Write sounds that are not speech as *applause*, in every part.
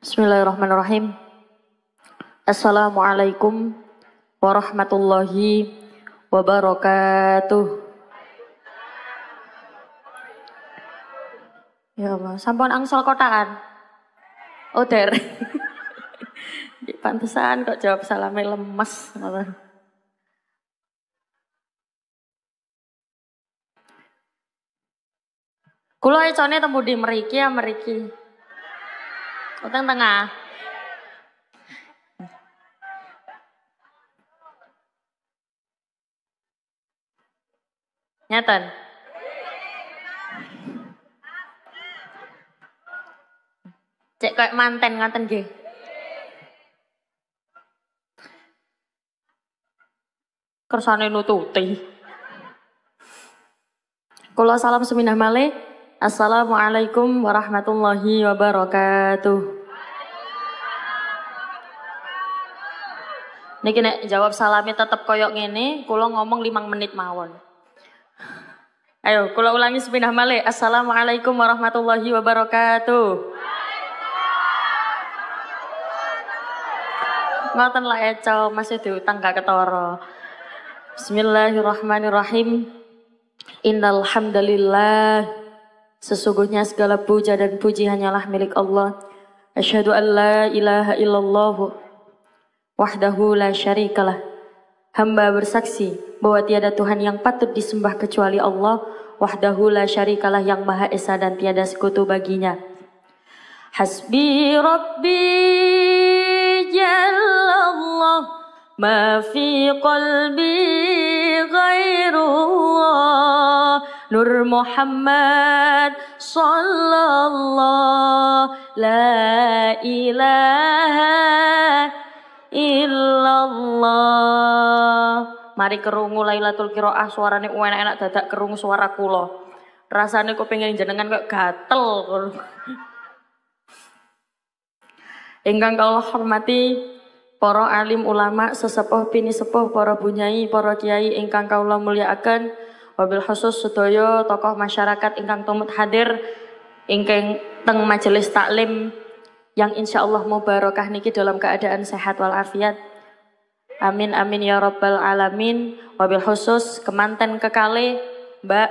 Bismillahirrahmanirrahim. Assalamualaikum warahmatullahi wabarakatuh. Ya Allah, sampun angsal kotaan. Oh, *laughs* di Pantesan kok jawab salamnya lemes. Kulo econe temu di meriki ya meriki. Utang tengah. Nyaton. Cek kayak manten nganten nggih. Kersane nututi. Kula salam seminah malih. Assalamualaikum warahmatullahi wabarakatuh. Niki nek jawab salamnya tetap koyok ini, kulo ngomong limang menit mawon. Ayo, kulo ulangi sepindah male. Assalamualaikum warahmatullahi wabarakatuh. Ngoten lah eco, masih diutang gak ketoro. Bismillahirrahmanirrahim. Innal Sesungguhnya segala puja dan puji hanyalah milik Allah. Asyhadu an la ilaha illallah wahdahu la syarikalah. Hamba bersaksi bahwa tiada Tuhan yang patut disembah kecuali Allah wahdahu la syarikalah yang maha esa dan tiada sekutu baginya. Hasbi Rabbi Jalla Allah ما في قلبي Nur Muhammad sallallahu la ilaha illallah Mari kerungu Lailatul Qiraah suarane enak-enak dadak kerungu suara kula Rasane kok pengen jenengan kok gatel Enggang kalau hormati para alim ulama sesepuh pini sepuh para bunyai para kiai ingkang kaula muliakan wabil khusus sedoyo tokoh masyarakat ingkang tumut hadir ingkang teng majelis taklim yang insya Allah barokah niki dalam keadaan sehat walafiat. Amin amin ya robbal alamin. Wabil khusus kemanten kekali Mbak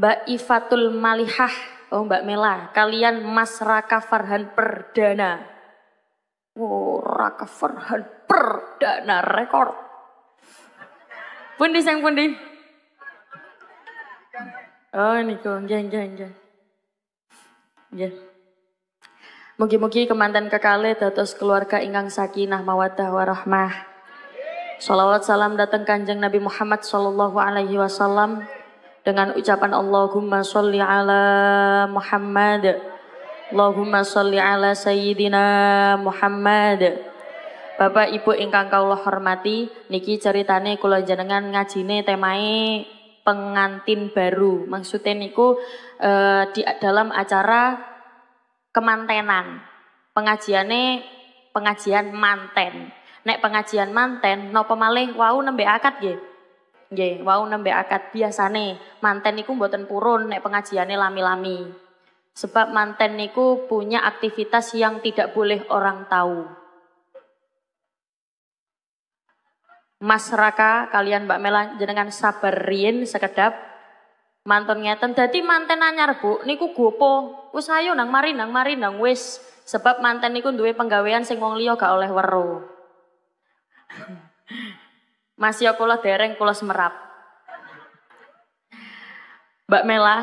Mbak Ifatul Malihah. Oh Mbak Mela, kalian Mas Raka Farhan Perdana. Oh, Raka Farhan Perdana rekor Pundi sang pundi. Oh niku, geng geng geng. Nggih. Mugi-mugi kemanten kekale dados keluarga ingang sakinah mawadah warahmah. Salawat salam datang kanjeng Nabi Muhammad sallallahu alaihi wasallam dengan ucapan Allahumma sholli ala Muhammad. Allahumma sholli ala sayyidina Muhammad. Bapak Ibu ingkang kawula hormati, niki ceritane kula jenengan ngajine temae pengantin baru. Maksudnya niku e, di dalam acara kemantenan. Pengajiane pengajian manten. Nek pengajian manten napa malih wau nembe akad nggih. Nggih, wau nembe akad biasane manten niku buatan purun nek pengajiane lami-lami. Sebab manten niku punya aktivitas yang tidak boleh orang tahu. Mas Raka kalian Mbak Mela jenengan sabarin sekedap mantan ngeten Jadi mantan nanyar Bu niku gopo wis ayo nang mari nang mari nang wis sebab mantan niku duwe penggawean sing wong liya gak oleh waru. Mas ya kula dereng kula semerap Mbak Mela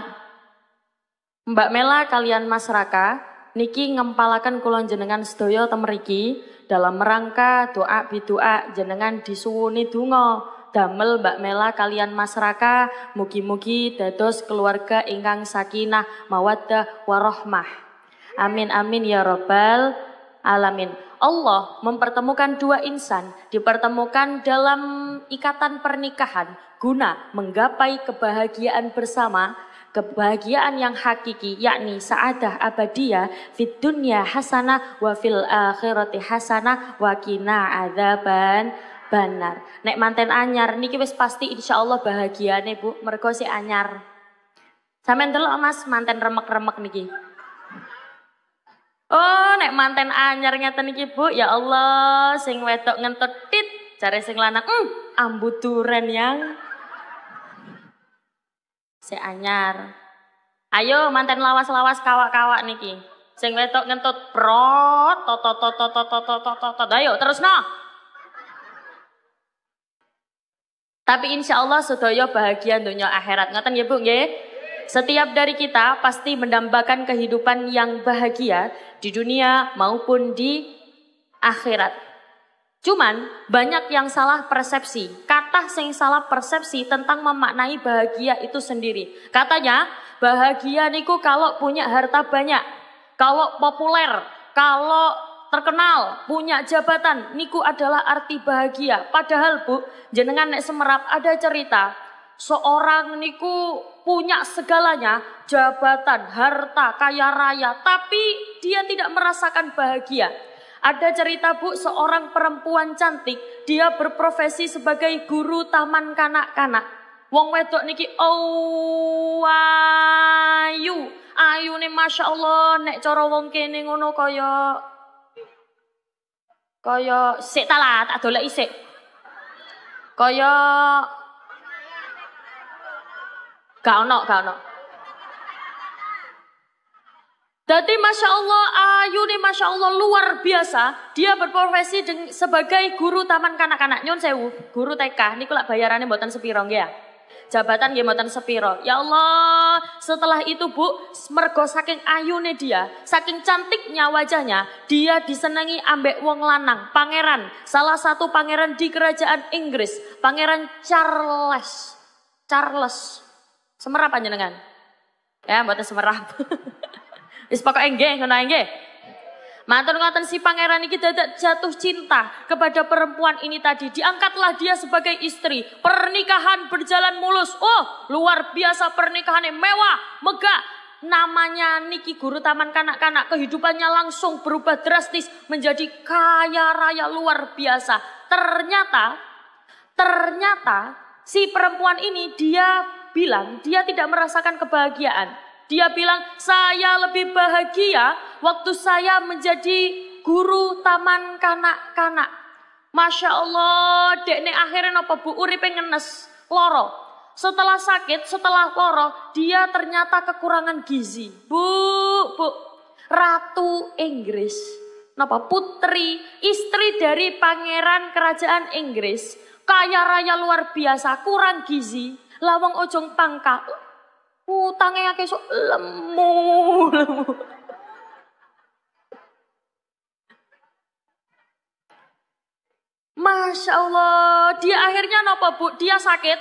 Mbak Mela kalian Mas Raka niki ngempalakan kula jenengan sedaya temeriki dalam rangka doa bidoa jenengan disuwuni dungo damel Mbak Mela kalian masyarakat Raka mugi-mugi dados keluarga ingkang sakinah mawaddah warohmah amin amin ya robbal alamin Allah mempertemukan dua insan dipertemukan dalam ikatan pernikahan guna menggapai kebahagiaan bersama kebahagiaan yang hakiki yakni saadah abadiyah fit dunya hasanah wa fil akhirati hasanah wa kina adzaban banar. Nek manten anyar niki wis pasti insyaallah bahagiane Bu, mergo si anyar. Sampeyan delok Mas manten remek-remek niki. Oh, nek manten anyar ngeten iki Bu, ya Allah, sing wedok ngentut tit, jare sing lanang, mm, ambu duren yang Sik anyar. Ayo manten lawas-lawas kawak-kawak niki. Sing wetok ngentut prot to to to to to to to to. ayo terusno. Tapi insya Allah sedaya bahagia dunia akhirat. Ngeten ya Bu nggih? Setiap dari kita pasti mendambakan kehidupan yang bahagia di dunia maupun di akhirat. Cuman banyak yang salah persepsi. Tak sing salah persepsi tentang memaknai bahagia itu sendiri. Katanya, bahagia niku kalau punya harta banyak, kalau populer, kalau terkenal, punya jabatan, niku adalah arti bahagia. Padahal Bu, jenengan nek semerap ada cerita, seorang niku punya segalanya, jabatan, harta, kaya raya, tapi dia tidak merasakan bahagia. Ada cerita bu, seorang perempuan cantik, dia berprofesi sebagai guru taman kanak-kanak. Wong wedok niki oh, ayu, ayu nih masya Allah, nek coro wong kene ngono koyo, koyo, sik ta lah, tak doleki sik. koyo, gak ono, gak ono. Jadi Masya Allah, Ayu nih Masya Allah luar biasa. Dia berprofesi sebagai guru taman kanak-kanak. Nyon sewu, guru TK. Ini kulak bayarannya buatan sepirong ya. Jabatan dia buatan sepiro. Ya Allah, setelah itu Bu, mergo saking Ayu nih dia, saking cantiknya wajahnya, dia disenangi ambek wong lanang, pangeran, salah satu pangeran di kerajaan Inggris, pangeran Charles. Charles. Semerah panjenengan? Ya, buatan semerah. *laughs* Is pokoke engge? Kena engge? Mantan ngatan si pangeran ini dadak jatuh cinta kepada perempuan ini tadi. Diangkatlah dia sebagai istri. Pernikahan berjalan mulus. Oh, luar biasa pernikahan yang mewah, megah. Namanya Niki Guru Taman Kanak-kanak. Kehidupannya langsung berubah drastis menjadi kaya raya luar biasa. Ternyata ternyata si perempuan ini dia bilang dia tidak merasakan kebahagiaan. Dia bilang, saya lebih bahagia waktu saya menjadi guru taman kanak-kanak. Masya Allah, dekne akhirnya apa bu uripe ngenes, loro. Setelah sakit, setelah loro, dia ternyata kekurangan gizi. Bu, bu, Ratu Inggris. Napa putri, istri dari pangeran kerajaan Inggris. Kaya raya luar biasa, kurang gizi. Lawang ojong pangka, utangnya yang kayak lemu, lemu. Masya Allah, dia akhirnya nopo bu, dia sakit,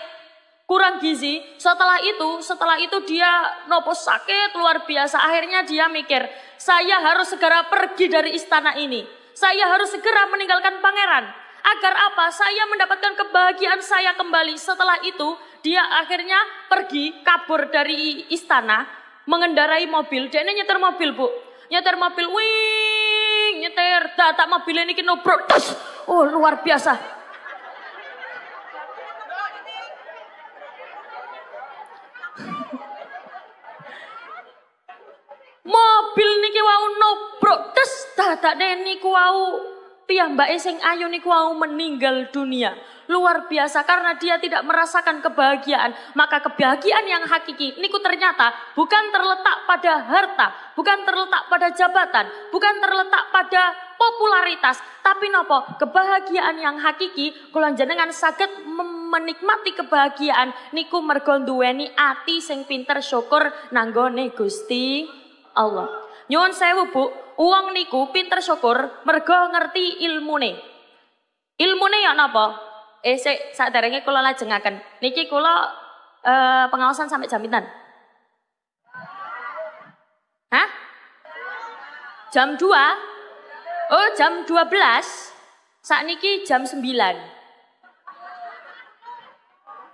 kurang gizi. Setelah itu, setelah itu dia nopo sakit luar biasa. Akhirnya dia mikir, saya harus segera pergi dari istana ini. Saya harus segera meninggalkan pangeran. Agar apa? Saya mendapatkan kebahagiaan saya kembali. Setelah itu, dia akhirnya pergi kabur dari istana mengendarai mobil. Dia ini nyetir mobil bu, nyetir mobil, wing, nyetir, tak mobil ini kena bro, Oh luar biasa. mobil ini niki wau tak tes ini niku wau Mbak sing ayu ini wau meninggal dunia luar biasa karena dia tidak merasakan kebahagiaan. Maka kebahagiaan yang hakiki niku ternyata bukan terletak pada harta, bukan terletak pada jabatan, bukan terletak pada popularitas, tapi nopo kebahagiaan yang hakiki kula jenengan sakit menikmati kebahagiaan niku mergonduweni ati sing pinter syukur nanggone Gusti Allah. Nyuwun sewu, Bu, uang niku pinter syukur mergo ngerti ilmu nih ilmu nih ya napa? eh saya saat kulo kula jengakan. Niki kulo eh, pengawasan sampai jam Hah? Jam dua, Oh, jam dua belas, Saat niki jam sembilan,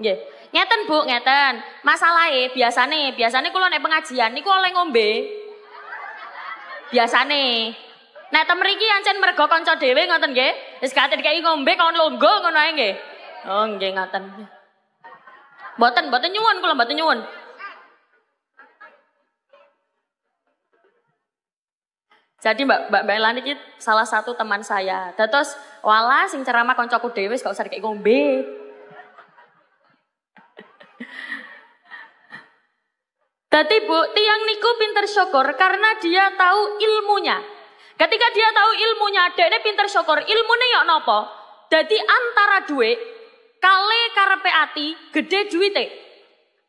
Nggih. Ngeten Bu, ngeten. masalahnya biasane, biasane kulo naik pengajian niku oleh ngombe. Biasane. Nah, temeriki mriki ancen mergo kanca dewe ngoten nggih. Wis katen kei ngombe kon longgo ngono ae nggih. Oh, nggih ngoten. Mboten, mboten nyuwun kula mboten nyuwun. Jadi Mbak Mbak Melani iki salah satu teman saya. Terus wala sing ceramah koncoku dhewe gak usah dikek ngombe. Tapi Bu, tiang niku pinter syukur karena dia tahu ilmunya. Ketika dia tahu ilmunya, dia pinter syukur. Ilmunya yuk ya nopo? Jadi antara duit, kale karepe ati, gede duite.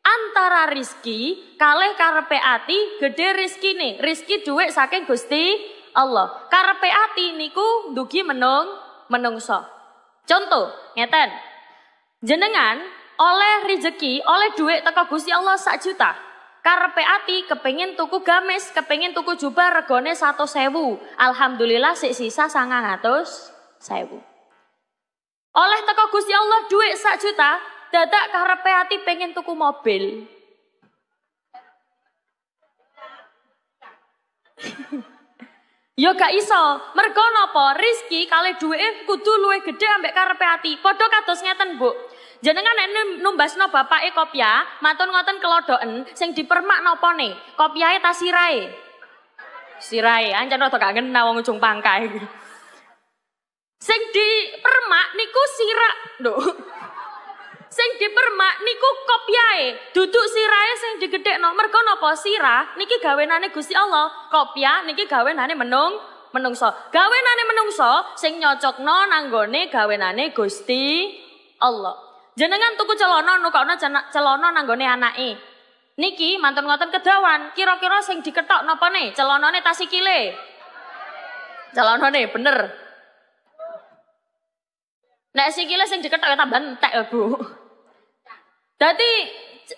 Antara rizki, kale karepe ati, gede rizki nih. Rizki duit saking gusti Allah. Karepe ati niku dugi menung, menungso. Contoh, ngeten. Jenengan oleh rezeki, oleh duit teko gusti Allah sak juta karpe ati kepengin tuku gamis, kepengen tuku jubah regone satu sewu. Alhamdulillah si sisa sangat ngatus sewu. Oleh teko Gusti Allah duit sak juta, dadak karpe ati pengen tuku mobil. Yo gak iso, mergo nopo rizki kali duit kudu luwe gede ambek karpe ati. podok kados ngeten, Bu. Jenengan no bapak e kopya, ah, matun ngoten kelodoen, sing dipermak nopone? kopya e tasirai. Sirai, ancen rada gak ngena wong ujung pangkai, Sing dipermak niku sirak, do, Sing dipermak niku kopyahe, duduk sirae, sing digedhekno. Mergo napa sirah niki gawenane Gusti Allah, kopya ah, niki gawenane menung menungso. Gawenane menungso sing nyocok no nanggone gawenane Gusti Allah. Jenengan tuku celono nukokno celana nanggone anake. Niki mantan ngoten kedawan, kira-kira sing diketok napa ne? tasi kile? Celono nih bener. Nek kile sing diketok ya tambah entek ya, Bu. Dadi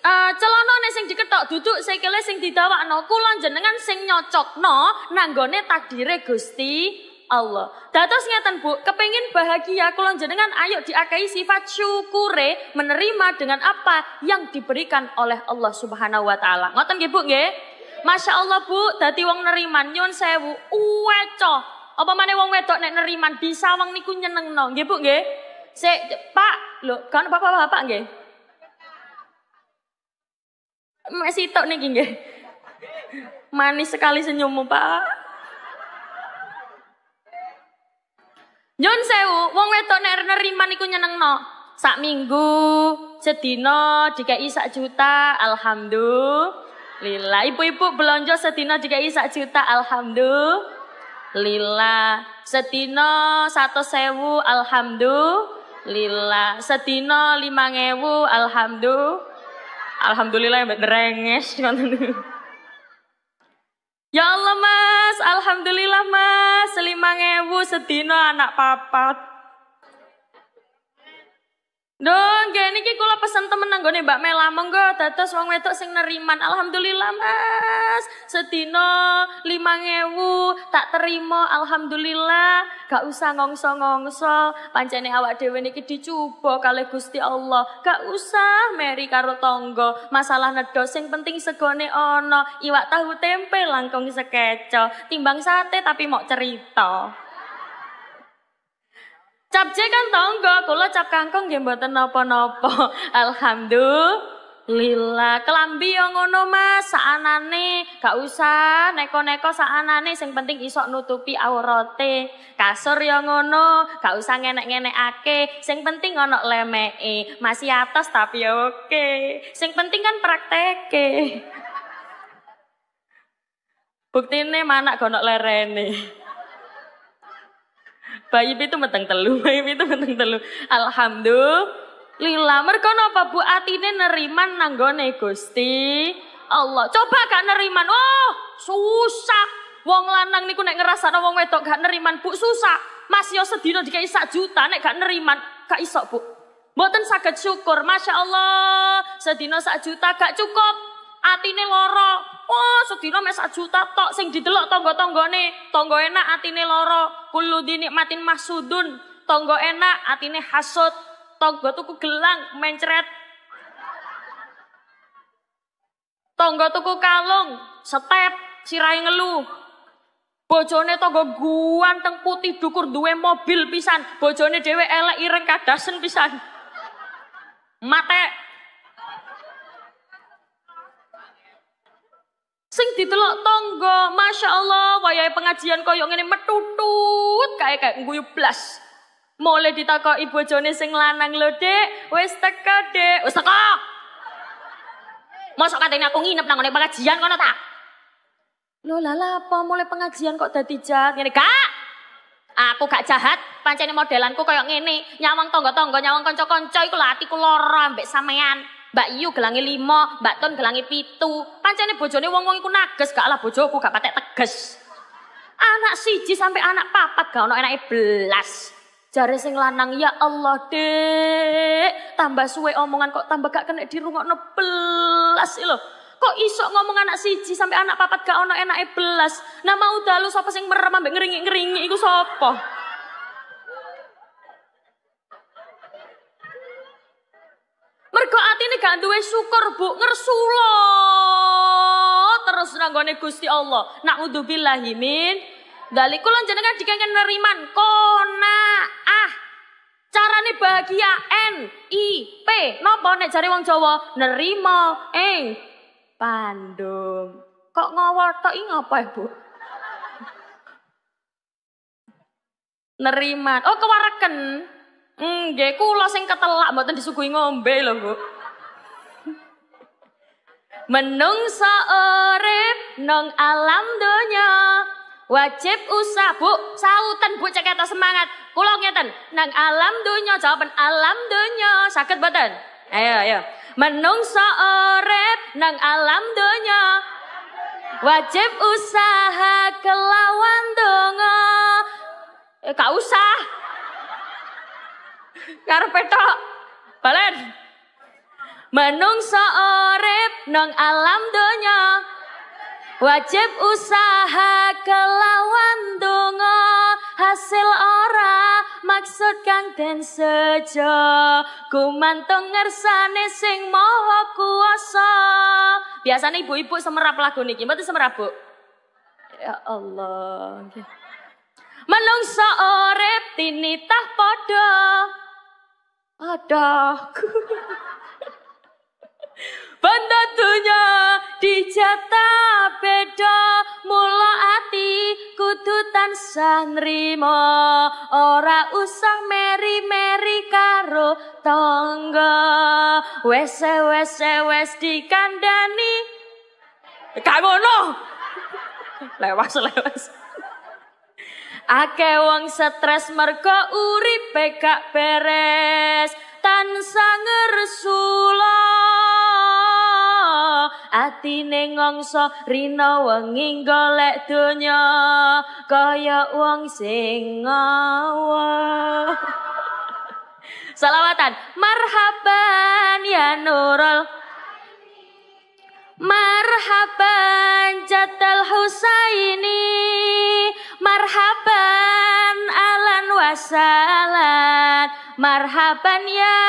uh, e, nih sing diketok duduk kile sing didawakno kulon jenengan sing nyocok nyocokno nanggone takdire Gusti Allah. Datos ngeten Bu, kepengin bahagia kulon jenengan ayo diakai sifat syukure menerima dengan apa yang diberikan oleh Allah Subhanahu wa taala. Ngoten nggih Bu nggih? Masya Allah Bu, dati wong neriman nyun sewu uweco. Apa mana wong wedok nek neriman bisa wong niku no. nggih Bu nggih? Se, Pak, lo, kan bapak-bapak nggih? Masih tok nih nggih. Manis sekali senyummu, Pak. Nyun sewu, wong wedok nek neriman iku nyenengno. Sak minggu, sedina dikai sak juta, alhamdulillah. Ibu-ibu belanja sedina dikai sak juta, alhamdulillah. Sedina satu sewu, alhamdulillah. Sedina lima ngewu, alhamdulillah. Alhamdulillah yang benerenges. Ya Allah mas, Alhamdulillah mas, lima ngewu setino anak papat. Dong, gini ki kula pesen temen nih Mbak Mela monggo dados wong wedok sing neriman. Alhamdulillah, Mas. Sedina 5000 tak terima alhamdulillah. Gak usah ngongso-ngongso. Pancene awak dhewe niki dicoba kali Gusti Allah. Gak usah meri karo tonggo. Masalah nedo sing penting segone ono, Iwak tahu tempe langkung sekeco. Timbang sate tapi mau cerita. Capce kan tau enggak, kula cap kangkung nggih mboten napa-napa. *laughs* Alhamdulillah. Kelambi yo ngono Mas, saanane gak usah neko-neko saanane sing penting isok nutupi aurate. Kasur yang ngono, gak usah ngenek-ngenekake, sing penting ono lemeke. Masih atas tapi ya oke. Sing penting kan praktek. prakteke. *laughs* ini mana gonok lerene. Bayi itu meteng telu, *laughs* bayi itu meteng telu. Alhamdulillah. Mergo napa Bu atine neriman nanggone Gusti Allah. Coba gak neriman. Oh, susah. Wong lanang niku nek ngrasakno wong wedok gak neriman, Bu susah. Mas yo sedino dikai sak juta nek gak neriman, gak isok Bu. Mboten saged syukur, Masya Allah. sedino sak juta gak cukup. Atine loro, Oh, sedina mes juta tok sing didelok tonggo tanggane tonggo enak atine loro, kullu dinikmatin mahsudun. tonggo enak atine hasud, tangga tuku gelang mencret. Tangga tuku kalung, step, sirahe ngeluh. Bojone tangga guanteng putih dukur duwe mobil pisan, bojone dhewe elek ireng kadasen pisan. Mate Sing ditelok tonggo, Masya Allah, wayahe pengajian koyok ngene metutut kayak kayak guyu blas. Mulai Ibu Joni sing lanang lo Dek. Wis teko, Dek. Wis teko. Mosok katanya aku nginep nang ngene pengajian kono tak? Lo lala apa mulai pengajian kok dadi jahat ngene, Kak? Aku gak jahat, pancene modelanku koyok ngene. Nyawang tonggo-tonggo, nyawang konco konco iku latiku lara ambek samayan. Mbak Iyu gelangi limo, Mbak Ton gelangi pitu. Pancene bojone wong-wong iku nages, gak lah bojoku gak patek teges. Anak siji sampai anak papat gak ono enake belas. Jare sing lanang ya Allah dek, tambah suwe omongan kok tambah gak kena dirungokno belas lho. Kok iso ngomong anak siji sampai anak papat gak ono enake belas. Nah mau dalu sapa sing merem ambek ngeringi-ngeringi iku sapa? Mergo atine gak duwe syukur, Bu, ngersula terus nanggone Gusti Allah. nak Naudzubillahi min dzalik. Kula jenengan dikengken neriman qanaah. Carane bahagia N I P. Napa nek jare wong Jawa nerima eh pandum. Kok ngawal tok iki ngapa, eh, Bu? Neriman. Oh, kewareken. Nggih, kula sing ketelak mboten disuguhi ngombe lho, Bu. Menungsa urip nang alam donya wajib usah, Bu. sautan Bu ceketa semangat. Kula ngeten, nang alam donya jawaban alam donya sakit badan Ayo, ayo. menung urip nang alam donya wajib usaha kelawan donga. Eh, usah. Karpet petok. Balen. Menungso orep nong alam donya. Wajib usaha kelawan dungo. hasil ora maksud kang den sejo Kumantung ngersane sing moho kuasa. biasanya ibu-ibu semerap lagu niki tuh semerap Bu Ya Allah menungso orep tinitah podo ada. Pendatunya dicetak beda mula ati kudu tansah nrimo ora usah meri-meri karo tonggo, wes wes wes dikandani kae ngono lewas lewas Ake wong stres mergo uri peka beres sanger sulo ati nengongso rina wengi golek dunya kaya wong sing ngawa Salawatan marhaban ya Nurul Marhaban Jatal Husaini Marhaban alan wasalan Marhaban ya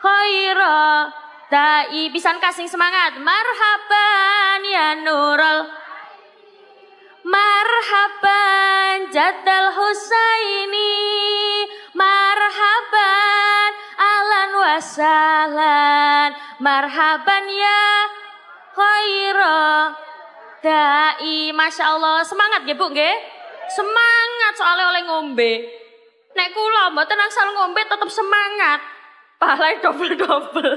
khairo Dai pisan kasing semangat Marhaban ya nurul Marhaban jadal husaini Marhaban alan wasalan Marhaban ya khairo Dai Masya Allah semangat ya bu gak? Semangat soalnya oleh ngombe. Nek kula mboten asal ngombe tetap semangat. Pahalane double-double.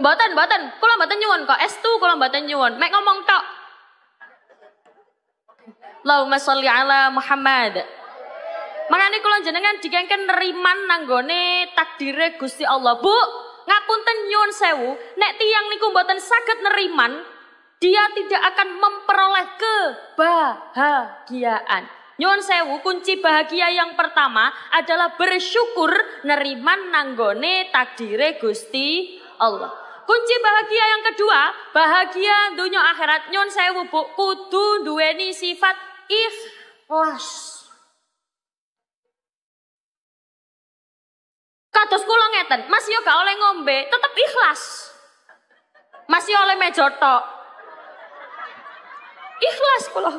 Mboten, mboten. Kula mboten nyuwun kok. S2 kula mboten nyuwun. Mek ngomong tok. Allahumma sholli ala Muhammad. Makanya kula jenengan dikengken neriman nanggone takdire Gusti Allah. Bu, ngapunten nyuwun sewu, nek tiang niku mboten saged neriman, dia tidak akan memperoleh kebahagiaan. Nyon sewu kunci bahagia yang pertama adalah bersyukur neriman nanggone takdire Gusti Allah. Kunci bahagia yang kedua, bahagia dunia akhirat nyon sewu bu kudu duweni sifat ikhlas. Katus kula ngeten, Mas yo oleh ngombe, tetap ikhlas. Masih oleh mejotok, Ikhlas kula.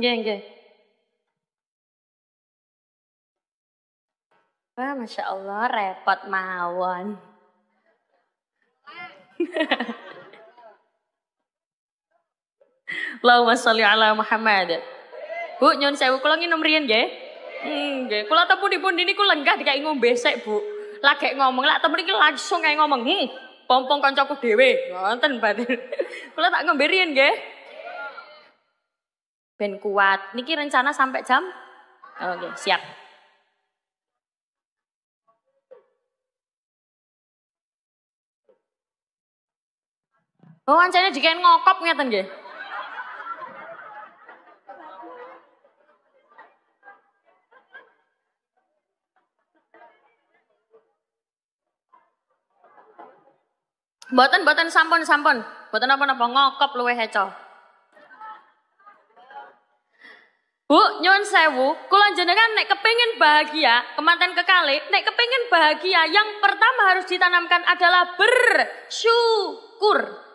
Nggih, nggih. Wah, Masya Allah, repot mawon. Allahumma sholli ala Muhammad. Bu, nyon sewu kula nginum riyen nggih. Nggih, kula temu dipun niku lenggah dikai ngombe sik, Bu. Lagi ngomong, lak temen iki langsung kayak ngomong. Hmm, pompong kancaku dhewe. Ngoten, Batin. *laughs* Kula tak ngombe riyen nggih. Ben kuat. Niki rencana sampai jam? Oke, okay, siap. Oh, ancene dikain ngokop ngeten nggih. Boten boten sampun sampun. Boten apa-apa ngokop luwe heco. Bu, nyuwun sewu, kula jenengan naik kepingin bahagia, kematian kekali, naik kepingin bahagia yang pertama harus ditanamkan adalah bersyukur.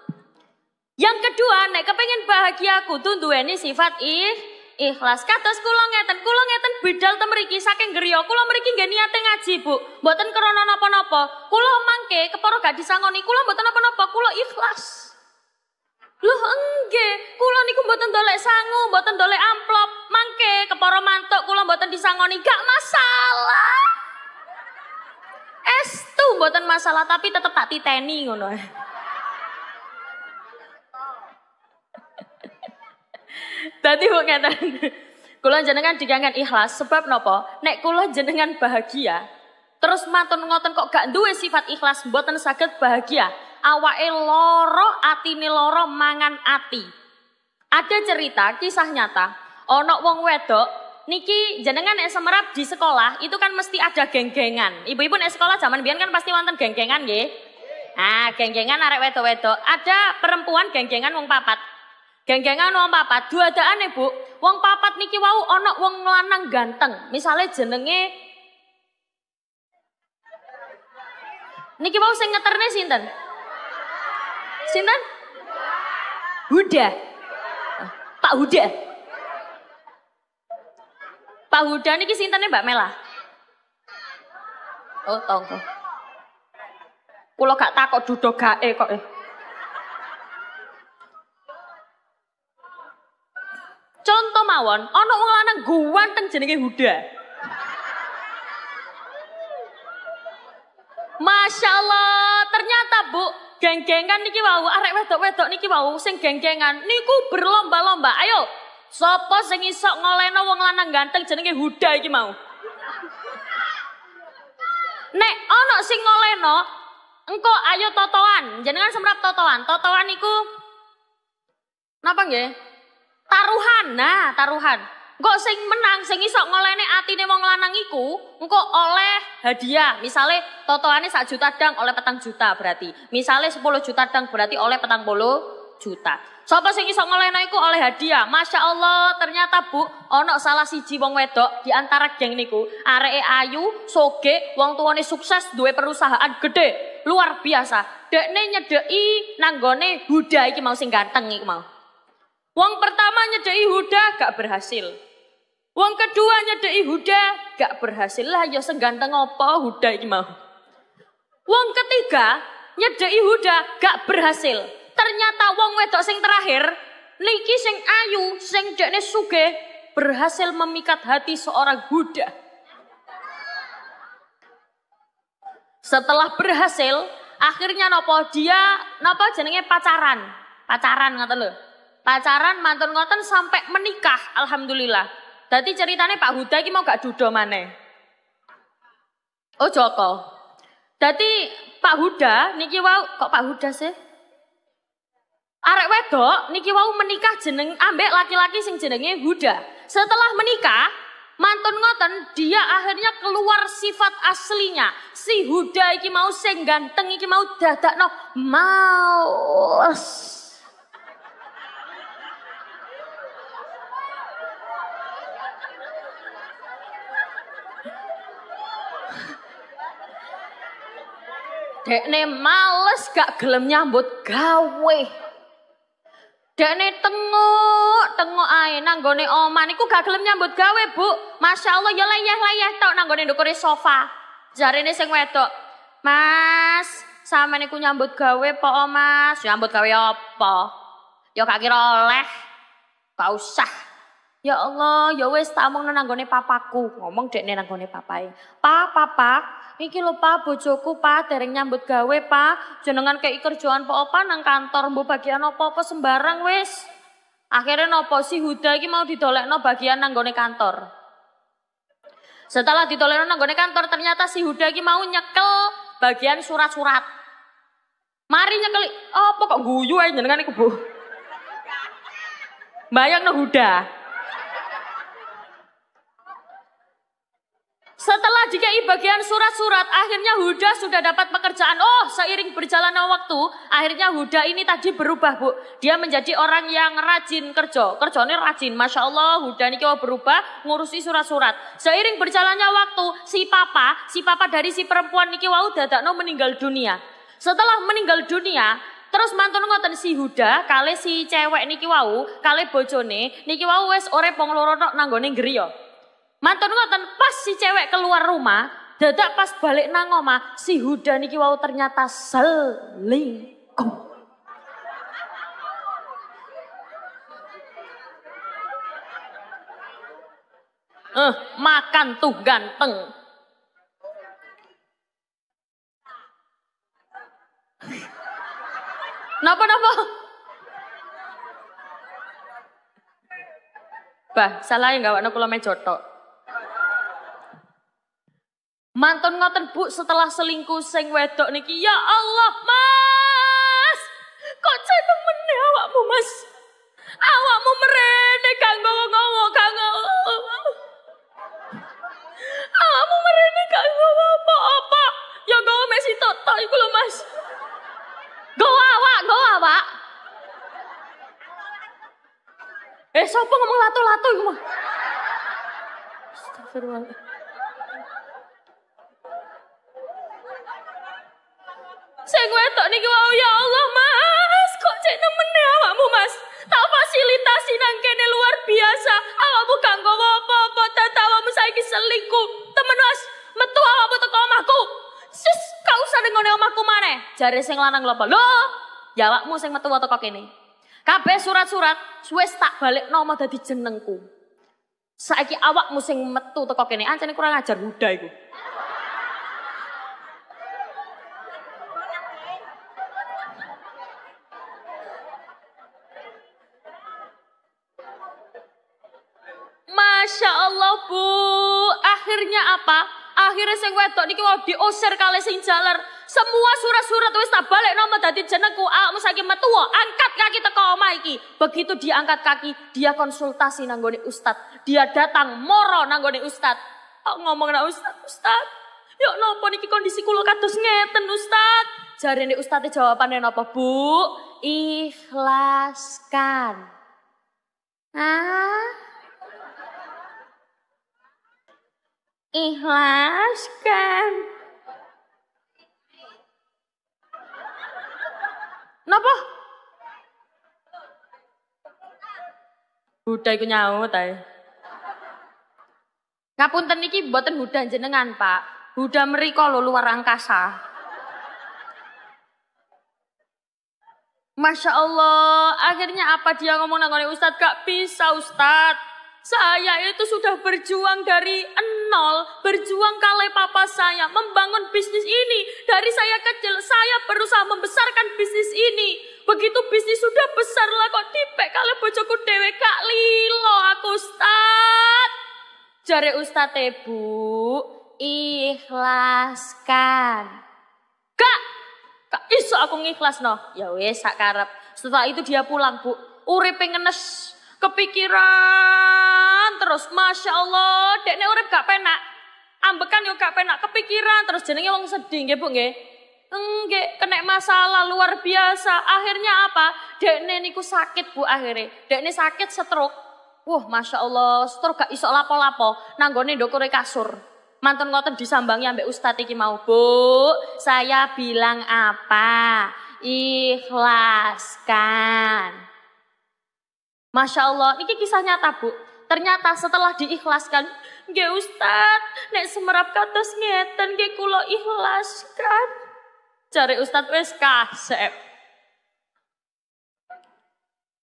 Yang kedua, nek kepengen bahagia kudu duweni sifat ih, ikhlas. Kados kula ngeten, kula ngeten bidal temeriki saking griya, kula mriki nggih niate ngaji, Bu. Mboten krana napa-napa. Kula mangke keporo gak disangoni, kula mboten napa-napa, kula ikhlas. Loh enggak, kula niku mboten dolek sangu, mboten dolek amplop. Mangke keporo mantuk kula mboten disangoni, gak masalah. Es tuh mboten masalah tapi tetep tak titeni ngono. Tadi bu ngeten. Kulo jenengan dikangen ikhlas sebab nopo? Nek kulo jenengan bahagia, terus maton ngoten kok gak duwe sifat ikhlas buatan sakit bahagia. Awake loro, atine loro, mangan ati. Ada cerita, kisah nyata. Ono wong wedok Niki jenengan es semerap di sekolah itu kan mesti ada geng-gengan. Ibu-ibu nek sekolah zaman biar kan pasti wonten geng-gengan ya. Ah, geng-gengan arek wedok-wedok. Ada perempuan geng-gengan wong papat. Genggengan gengan wong papat, dua daan Bu. Wong papat niki wau ono wong lanang ganteng, misalnya jenenge Niki wau sing ngeterne sinten? Sinten? Huda. Pak Huda. Pak Huda niki sintene Mbak Mela? Oh, tonggo. Kula gak takok duduk gae kok. Eh. Contoh mawon, ono wong lanang guwanteng jenenge Huda. Masya Allah, ternyata bu, geng-gengan niki wau, arek wedok-wedok niki wau, sing geng-gengan, niku berlomba-lomba. Ayo, Sopo sing iso ngoleno wong lanang ganteng jenenge Huda iki mau. Nek ono sing ngoleno, engko ayo totoan. Jenengan semrap totoan. Totoan niku, Napa nggih? Taruhan, nah taruhan. kok sing menang sing iso ngolene atine wong lanang iku engko oleh hadiah. Misale totoane sak juta dang oleh petang juta berarti. Misale 10 juta dang berarti oleh petang bolu juta. Sapa sing iso ngolene iku oleh hadiah. Masya Allah, ternyata Bu, ono salah si wong wedok di antara geng niku, areke ayu, soge, wong tuane sukses, duwe perusahaan gede, luar biasa. Dekne nyedeki nanggone Huda iki mau sing ganteng iku mau. Wong pertama nyedeki Huda gak berhasil. Wong kedua nyedeki Huda gak berhasil lah ya seganteng apa Huda iki mau. Wong ketiga nyedeki Huda gak berhasil. Ternyata wong wedok sing terakhir niki sing ayu sing dekne suge berhasil memikat hati seorang Huda. Setelah berhasil, akhirnya nopo dia nopo jenenge pacaran. Pacaran nggak lho pacaran mantan ngoten sampai menikah alhamdulillah tadi ceritanya Pak Huda ini mau gak dudo mana oh Joko tadi Pak Huda niki wau kok Pak Huda sih arek wedok niki wau menikah jeneng ambek laki-laki sing jenengnya Huda setelah menikah Mantun ngoten dia akhirnya keluar sifat aslinya. Si Huda iki mau sing ganteng iki mau no maus Dekne males gak gelem nyambut gawe. Dekne tengok, tengok ae nanggone oman iku gak gelem nyambut gawe, Bu. Masya Allah ya layah-layah tok nanggone ndukure sofa. Jarene sing wedok, "Mas, sampean niku nyambut gawe po Mas?" "Nyambut gawe apa?" "Ya gak kira oleh." "Gak usah." Ya Allah, ya wes tak mau nanggone papaku, ngomong dekne nanggone papae. Pa, papak, iki lho pa bojoku pak dereng nyambut gawe pa, jenengan kei kerjaan po apa nang kantor mbok bagian apa-apa sembarang wes Akhirnya nopo si Huda iki mau didolekno bagian nanggone kantor. Setelah ditolekno nanggone kantor ternyata si Huda iki mau nyekel bagian surat-surat. Mari nyekel, apa kok guyu ae jenengan iku, Bu? Bayang no Huda. Setelah DKI bagian surat-surat, akhirnya Huda sudah dapat pekerjaan. Oh, seiring berjalannya waktu, akhirnya Huda ini tadi berubah, Bu. Dia menjadi orang yang rajin kerja. Kerjanya rajin, Masya Allah, Huda ini kau berubah, ngurusi surat-surat. Seiring berjalannya waktu, si papa, si papa dari si perempuan niki wau no meninggal dunia. Setelah meninggal dunia, Terus mantun ngoten si Huda, kali si cewek niki wau, kali bojone, niki wau wes ore pong nanggone ngeri nanggone Mantan ngoten pas si cewek keluar rumah, dadak pas balik nang omah, si Huda niki wau ternyata selingkuh. Eh, makan tuh ganteng. Napa napa? Bah, salah ya nggak wakna kula mejotok. Mboten ngoten Bu setelah selingkuh sing wedok niki ya Allah Mas. Kok jeneng meneh awakmu Mas? Awakmu merene kanggo ngowo kanggo, Awakmu merene kanggo apa-apa. Ya gowo mesi toto iku lho Mas. Gowo awak, gowo awak. Eh, sapa ngomong lato-lato iku mah? Astagfirullah. jari sing lanang lopo. lo, jawabmu sing metu kok ini? kape surat-surat wis tak balik nama dadi jenengku. Saiki awak musing metu teko ini? anjani kurang ajar Huda iku. Masya Allah bu, akhirnya apa? Akhirnya sing wedok niki wau diusir kali sing jalar semua surat-surat wis tak balik nama dadi jenengku awakmu saking metua angkat kaki teko omah iki begitu diangkat kaki dia konsultasi nanggone ustad dia datang moro nanggone ustad oh, ngomong nang ustad ustad yuk nopo niki kondisi kula kados ngeten ustad jarene ustadnya jawabannya nopo bu ikhlaskan ah ikhlaskan Napa? Buddha iku nyaut ae. Ngapunten iki mboten Huda jenengan, Pak. Huda mriko lho luar angkasa. Masya Allah, akhirnya apa dia ngomong nanggone Ustadz? Gak bisa Ustadz. Saya itu sudah berjuang dari nol, berjuang kali papa saya, membangun bisnis ini. Dari saya kecil, saya berusaha membesarkan bisnis ini. Begitu bisnis sudah besar lah kok tipe kale bojoku dewe kak lilo aku ustad. Jare ustad ibu, e, ikhlaskan. Kak, kak iso aku ngikhlas no. Ya wes Setelah itu dia pulang bu, ure ngenes kepikiran terus masya Allah dek urip gak penak ambekan yuk gak penak kepikiran terus jenenge wong sedih nggih Bu nggih Enggak, kena masalah luar biasa. Akhirnya apa? Dek ne niku sakit bu akhirnya. dek ne sakit stroke. Wah, masya Allah, stroke gak iso lapo-lapo. Nanggone dokure kasur. Mantan ngoten disambangi ambek ustadz iki mau. Bu, saya bilang apa? Ikhlaskan. Masya Allah, ini kisah nyata bu. Ternyata setelah diikhlaskan, nggak ustad, nek semerap katus ngeten nggih kulo ikhlaskan. Cari Ustaz wes kasep.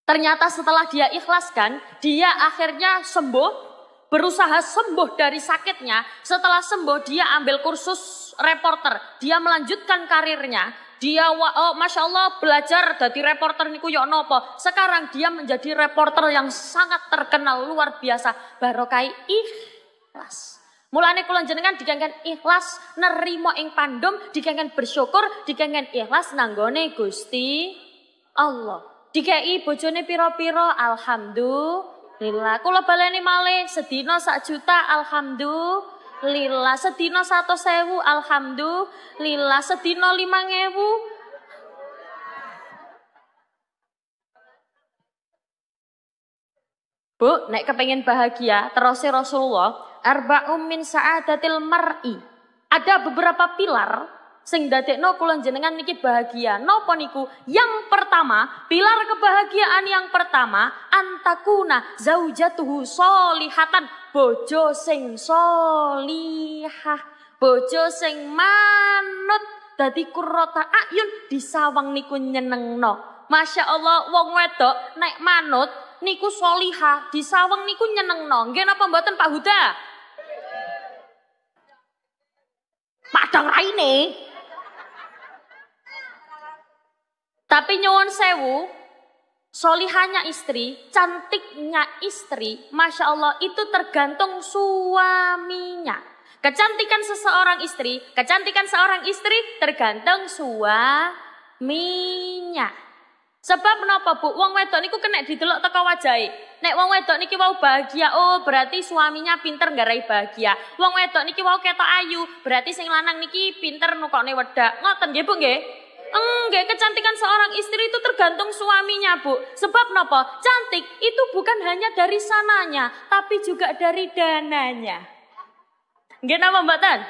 Ternyata setelah dia ikhlaskan, dia akhirnya sembuh, berusaha sembuh dari sakitnya. Setelah sembuh, dia ambil kursus reporter. Dia melanjutkan karirnya dia oh, Masya Allah belajar dari reporter niku Yonopo. Ya nopo. Sekarang dia menjadi reporter yang sangat terkenal luar biasa. Barokai ikhlas. Mulane kula jenengan ikhlas nerimo ing pandum, dikengken bersyukur, dikengken ikhlas nanggone Gusti Allah. ibu bojone piro-piro alhamdulillah. Kulo baleni male sedino sak juta alhamdulillah lila sedino satu sewu alhamdulillah sedino lima ngewu Bu, nek kepengen bahagia, terusnya Rasulullah, arba'um min sa'adatil mar'i. Ada beberapa pilar sing dadekno kula jenengan niki bahagia. no poniku Yang pertama, pilar kebahagiaan yang pertama antakuna zaujatuhu solihatan bojo sing solihah, bojo sing manut dadi kurota ayun disawang niku nyenengno. Masya Allah, wong wedok naik manut niku solihah, disawang niku nyenengno. Nggih napa mboten Pak Huda? Padang raine. Tapi nyuwun sewu, solihannya istri, cantiknya istri, Masya Allah itu tergantung suaminya. Kecantikan seseorang istri, kecantikan seorang istri tergantung suaminya. Sebab kenapa Bu, wong wedok niku kena didelok teko wajai. Nek wong wedok niki wau bahagia, oh berarti suaminya pinter nggarai bahagia. Wong wedok niki wau ketok ayu, berarti sing lanang niki pinter nukok ne wedak. Ngoten nggih Bu nggih? Enggak, kecantikan seorang istri itu tergantung suaminya, Bu. Sebab nopo? Cantik itu bukan hanya dari sananya, tapi juga dari dananya. enggak nama Mbak Tan?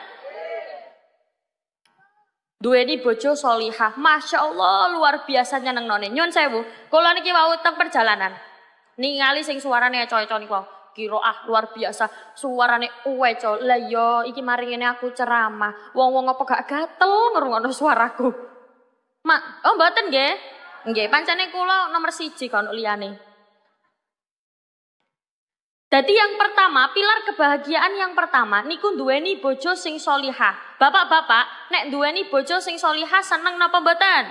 ini bojo solihah, Masya Allah luar biasa noni. Nyon saya bu kalau niki mau tentang perjalanan. Ningali sing suarane coy-coy niku kiroah luar biasa suarane uwe co lah iya, iki mari ini aku ceramah wong wong apa gak gatel ngerungono suaraku Ma oh mboten nggih. Nggih, pancene kula nomor siji kono liyane. Dadi yang pertama, pilar kebahagiaan yang pertama niku duweni bojo sing solihah. Bapak-bapak, nek duweni bojo sing solihah seneng napa mboten?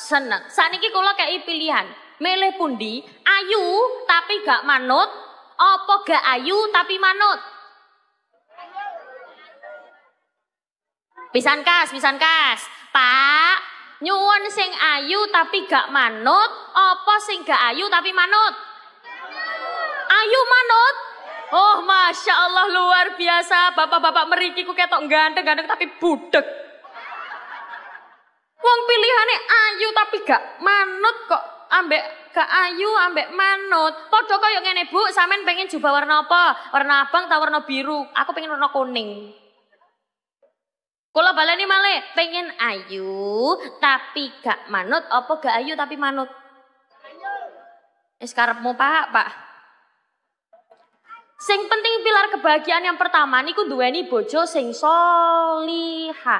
Seneng. Saniki kula kei pilihan. Milih pundi? Ayu tapi gak manut, apa gak ayu tapi manut? Pisan kas, pisan kas. Pak, nyuwun sing ayu tapi gak manut, apa sing gak ayu tapi manut? Ayu manut? Oh Masya Allah luar biasa, bapak-bapak merikiku ketok ganteng-ganteng tapi budek. Wong pilihannya ayu tapi gak manut kok ambek ke ayu ambek manut. Podho yuk ngene Bu, samen pengen jubah warna apa? Warna abang atau warna biru? Aku pengen warna kuning. Kula baleni male pengen ayu tapi gak manut apa gak ayu tapi manut? Ayu. Wis mau Pak, Pak. Sing penting pilar kebahagiaan yang pertama niku duweni bojo sing soliha.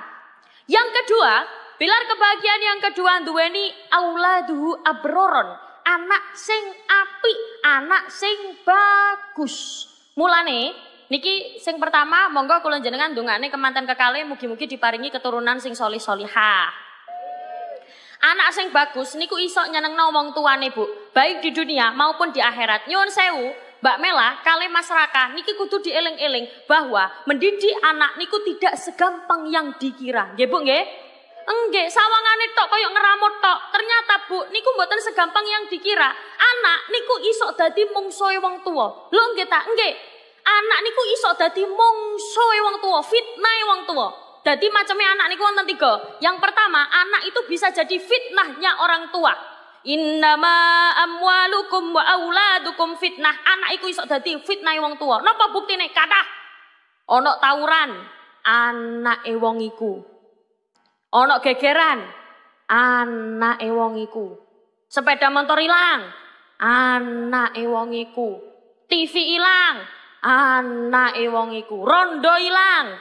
Yang kedua, pilar kebahagiaan yang kedua duweni auladuhu abroron, anak sing api, anak sing bagus. Mulane Niki sing pertama monggo kula jenengan dongane kemanten kekali mugi-mugi diparingi keturunan sing solih solihah. Anak sing bagus niku iso nyenengno wong tuane, Bu. Baik di dunia maupun di akhirat. Nyuwun sewu, Mbak Mela, kali masyarakat niki kutu dieling-eling bahwa mendidik anak niku tidak segampang yang dikira. Nggih, Bu, nggih? Enggak, sawangane tok koyok ngeramut tok. Ternyata Bu, niku mboten segampang yang dikira. Anak niku isok dadi mungsoe wong tua. Lo enggak tak? Enggak anak niku iso dadi mungsuhe wong tua, fitnah e wong tua. Jadi macamnya anak niku wonten tiga. Yang pertama, anak itu bisa jadi fitnahnya orang tua. Innama amwalukum wa auladukum fitnah. Anak iku iso dadi fitnah e wong tua. Napa buktine? kata? Onok tawuran, anak e wong iku. Ono gegeran, anak wong iku. Sepeda motor hilang anak wong iku. TV hilang. Anak wong iku rondo ilang.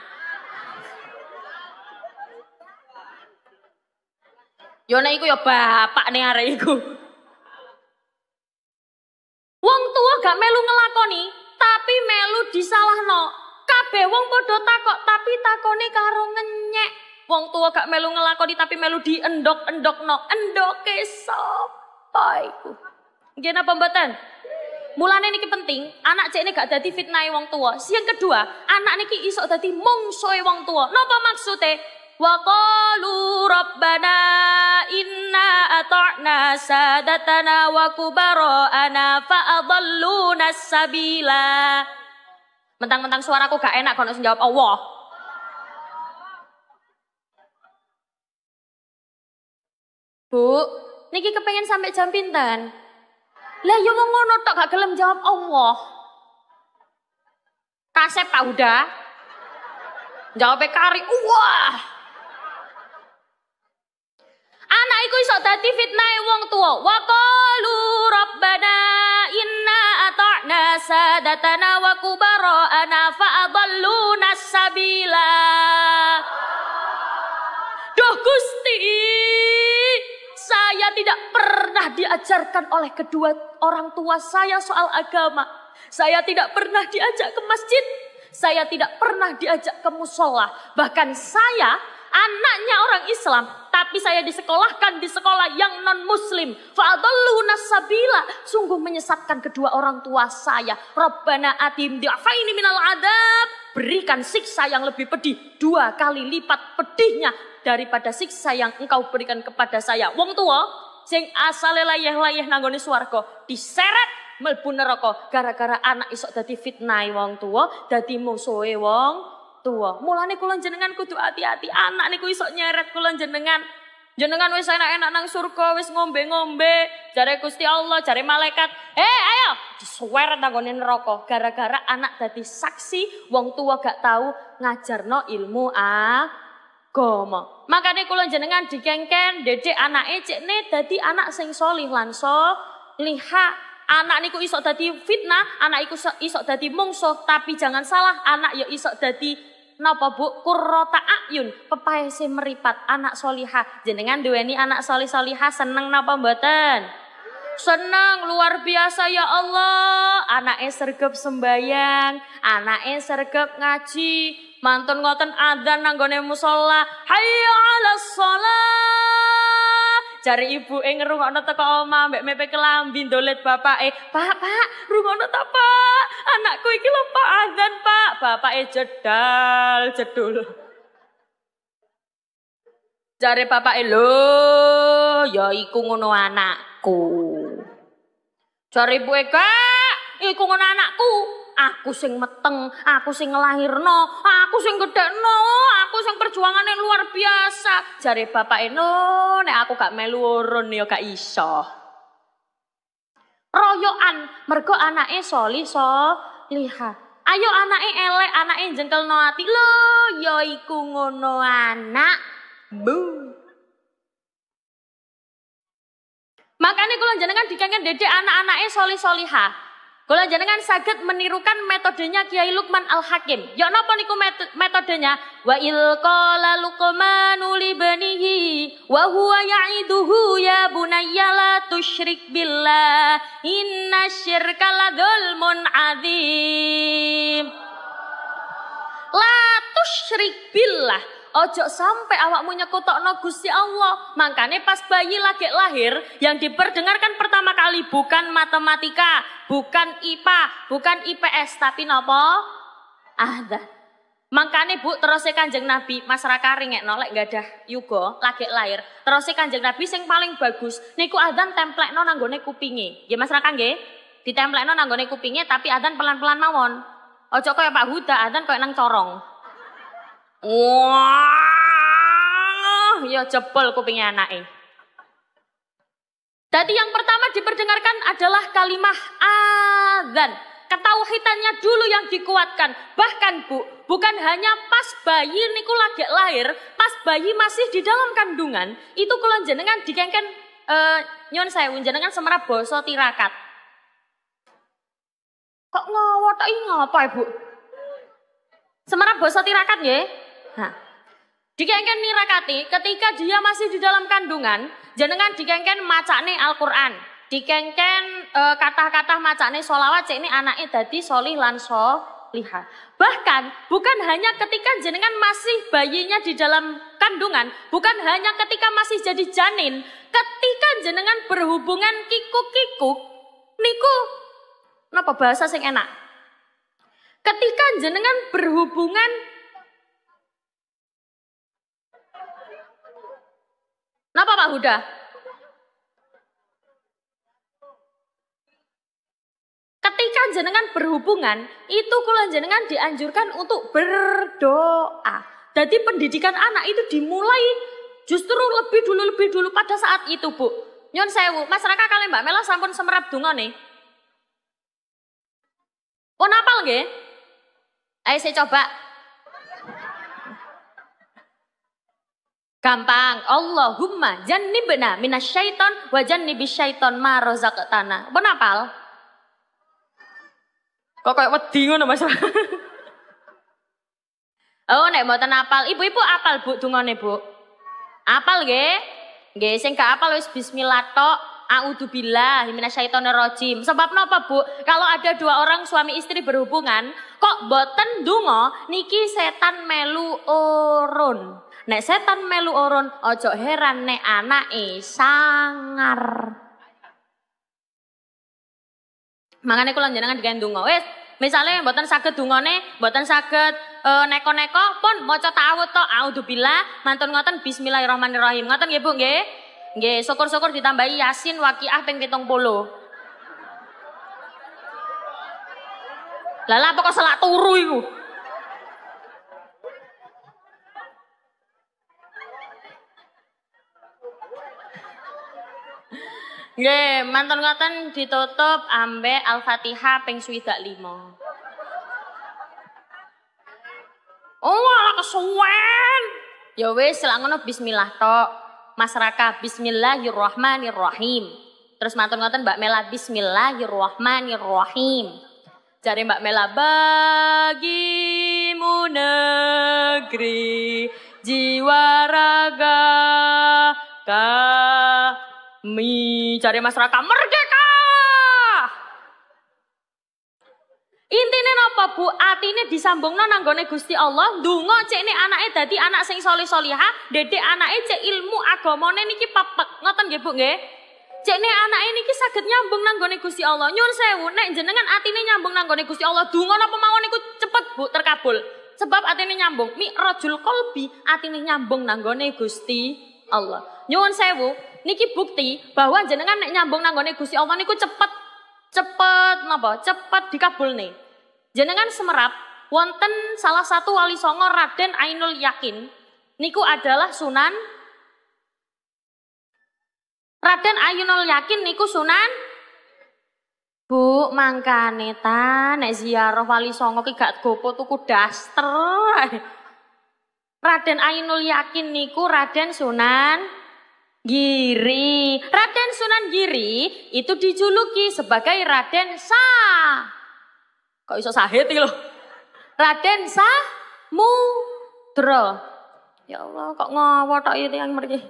Yo nek iku yo bapak ning arek iku. Wong tua gak melu ngelakoni, tapi melu disalahno. Kabeh wong padha takok, tapi takone karo ngenyek. Wong tua gak melu ngelakoni tapi melu diendok-endokno. Endoke sapa iku? Nggih napa Mulane niki penting, anak cek ini gak jadi fitnah wong tua. Yang kedua, anak niki iso jadi mungsoi e wong tua. Napa maksudnya? Wa qalu rabbana inna ata'na sadatana wa kubara'ana fa adalluna sabila. Mentang-mentang suaraku gak enak kalau jawab Allah. Bu, niki kepengen sampai jam pinten? Lah ya wong ngono tok gak gelem jawab Allah. Kasep Pak Huda. Jawabnya kari, wah. Anak iku iso dadi fitnahe wong tua. Wa qalu rabbana inna ata'na sadatana wa kubara'ana fa adalluna sabila. Duh Gusti. Saya tidak pernah diajarkan oleh kedua orang tua saya soal agama. Saya tidak pernah diajak ke masjid. Saya tidak pernah diajak ke musola. Bahkan saya anaknya orang Islam, tapi saya disekolahkan di sekolah yang non muslim. Fa'adallu nasabila, sungguh menyesatkan kedua orang tua saya. Rabbana atim di'afaini minal adab, berikan siksa yang lebih pedih, dua kali lipat pedihnya daripada siksa yang engkau berikan kepada saya. Wong tua sing asale layeh layeh nanggoni suarko diseret melbu neraka gara-gara anak isok dadi fitnai wong tua, dadi musuhe wong tua. Mulane kula jenengan kudu hati-hati, anak niku isok nyeret kula jenengan. Jenengan wis enak-enak nang surga, wis ngombe-ngombe, jare Gusti Allah, jare malaikat. Eh, hey, ayo disuwer tanggone neraka gara-gara anak dadi saksi wong tua gak tahu ngajarno ilmu ah agama. Makanya kalau jenengan dikengken, dedek anak ecek nih jadi anak sing solih lanso, lihat anak niku isok dadi fitnah, anak iku isok dadi mungso, tapi jangan salah, anak yo ya isok dadi napa Bu kurrota ayun, pepaese meripat anak soliha. Jenengan duweni anak solih soliha seneng napa mboten? Seneng luar biasa ya Allah. anak Anaknya sergap sembayang, anak anaknya sergap ngaji, Mantun ngoten adzan nanggone musola. Hayya 'alas shalah. Cari ibu eh ngrungokno teko oma mbek mepe kelambi ndolet bapake. Pak, Pak, rungokno ta, Pak? Anakku iki lho Pak adzan, Pak. Bapake jedal, jedul. Jare bapake lho, ya iku ngono anakku. Cari ibu eh "Kak, iku ngono anakku." aku sing meteng, aku sing ngelahirno, aku sing gedekno, aku sing perjuangane luar biasa. Jare bapake, "No, nek aku gak melu urun ya gak iso." Royokan mergo anake soliso liha. Ayo anake elek, anake jengkelno ati. Lho, ya iku ngono anak. Bu. Makanya kalau jenengan dikangen dede anak-anaknya soli solihah Kalau jenengan sakit menirukan metodenya Kiai Lukman Al Hakim. Yo ya napa niku metodenya? Wa il qala Luqmanu li banihi wa huwa ya'iduhu ya bunayya la tusyrik billah inna syirka la dzulmun adzim. La tusyrik billah ojo sampai awak awakmu nyekutokno Gusti Allah. Makanya pas bayi lagi lahir, yang diperdengarkan pertama kali bukan matematika, bukan IPA, bukan IPS, tapi nopo? Ada, Makanya bu, terus kanjeng Nabi, masyarakat Raka nolak gak ada yugo, lagi lahir. Terus kanjeng Nabi sing paling bagus, niku adan templek no nanggone kupingi. Ya mas Raka nge? templek no nanggone kupingi, tapi adan pelan-pelan mawon. Ojo kaya Pak Huda, adan kaya nang corong. Wah, ya jebol kupingnya anak anaknya. Tadi yang pertama diperdengarkan adalah kalimah azan. tanya dulu yang dikuatkan. Bahkan Bu, bukan hanya pas bayi niku lagi lahir, pas bayi masih di dalam kandungan, itu kulon jenengan dikengken uh, eh, nyon saya jenengan semerah boso tirakat. Kok ngawatain eh, ngapa ibu? Semerah boso tirakat ya? Nah, dikengken nirakati ketika dia masih di dalam kandungan, jenengan dikengken macane Al-Qur'an. Dikengken e, kata-kata macane solawat ini anaknya dadi solih lan lihat. Bahkan bukan hanya ketika jenengan masih bayinya di dalam kandungan, bukan hanya ketika masih jadi janin, ketika jenengan berhubungan kikuk-kikuk, niku Kenapa bahasa sing enak? Ketika jenengan berhubungan Kenapa Pak Huda? Ketika jenengan berhubungan, itu kulan jenengan dianjurkan untuk berdoa. Jadi pendidikan anak itu dimulai justru lebih dulu lebih dulu pada saat itu, Bu. Nyon sewu, masyarakat Raka kalian Mbak Mela sampun semerap donga nih. Oh napal nggih? Ayo saya coba Gampang. Allahumma jannibna minasyaiton wa jannibis syaiton ma rozaqtana. Apa napal? Kok kayak wedi ngono Mas. *laughs* oh, nek mau apal, ibu-ibu apal Bu dungane, Bu? Apal nggih? Nggih, sing gak apal wis bismillah tok. A'udzubillah syaiton rajim. Sebab napa, Bu? Kalau ada dua orang suami istri berhubungan, kok boten dungo niki setan melu urun. Nek setan melu oron, ojo heran nek e sangar. Makanya kula jenengan digawe dungo. Wis, misale mboten saged dungane, mboten buatan uh, eh, neko-neko pun maca ta'awud to auzubillah, mantun ngoten bismillahirrahmanirrahim. Ngoten nggih Bu gak, gak. syukur-syukur ditambahi Yasin Waqiah ping polo. Lala lah pokok selak turu itu. Nggih, mantan ngoten ditutup ambe Al-Fatihah ping 25. Oh, ala kesuwen. Ya wis, lak ngono bismillah tok. Mas Raka bismillahirrahmanirrahim. Terus mantan ngoten Mbak Mela bismillahirrahmanirrahim. Jari Mbak Mela bagimu negeri jiwa raga kau bumi cari masyarakat merdeka. Intinya apa bu? ini disambung nanggone gusti Allah. Dungo cek ini anaknya dadi anak sing solih soliha. Dede anaknya cek ilmu agamone niki papek. Ngoten gak bu nge? Cek ini anak ini sakit nyambung nanggone gusti Allah. Nyun sewu nek jenengan ini nyambung nanggone gusti Allah. Dungo apa mau niku cepet bu terkabul. Sebab ini nyambung. Mi rojul kolbi ini nyambung nanggone gusti Allah. Nyuwun sewu, niki bukti bahwa jenengan nek nyambung nanggone gusi Allah niku cepet cepet napa? Cepet dikabul nih, Jenengan semerap wonten salah satu wali songo Raden Ainul Yakin niku adalah Sunan Raden Ainul Yakin niku Sunan Bu, mangkane ta nek ziarah Wali Songo ki gak gopo tuku daster. Raden Ainul Yakin niku Raden Sunan Giri. Raden Sunan Giri itu dijuluki sebagai Raden Sah. Kok iso sahet iki lho. Raden Sah Mudra. Ya Allah, kok ngowo tok iki yang mriki.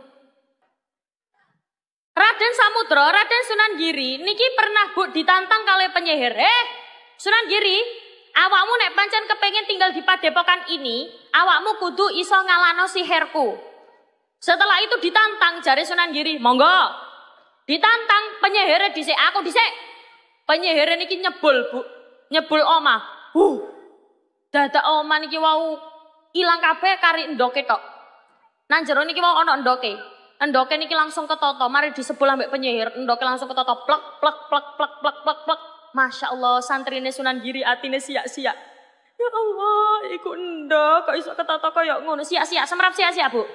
Raden Samudra, Raden Sunan Giri niki pernah Bu ditantang kali penyihir. Eh, Sunan Giri, awakmu nek pancen kepengen tinggal di padepokan ini, awakmu kudu iso ngalano siherku. Setelah itu ditantang jari Sunan Giri, monggo. Ditantang penyihir dhisik, aku dhisik. Penyihir niki nyebul, Bu. Nyebul omah. Huh. Dada omah niki wau hilang kabeh kari endoke tok. Nang jero niki wau ana endoke. Endoke niki langsung ketoto, mari disebul ambek penyihir, endoke langsung ketoto plek plek plek plek plek plek plek. Masya Allah, santri ini Sunan Giri atine siak-siak. Ya Allah, iku ndak kok iso ketata kaya ngono. Siak-siak, semerap siak-siak, Bu.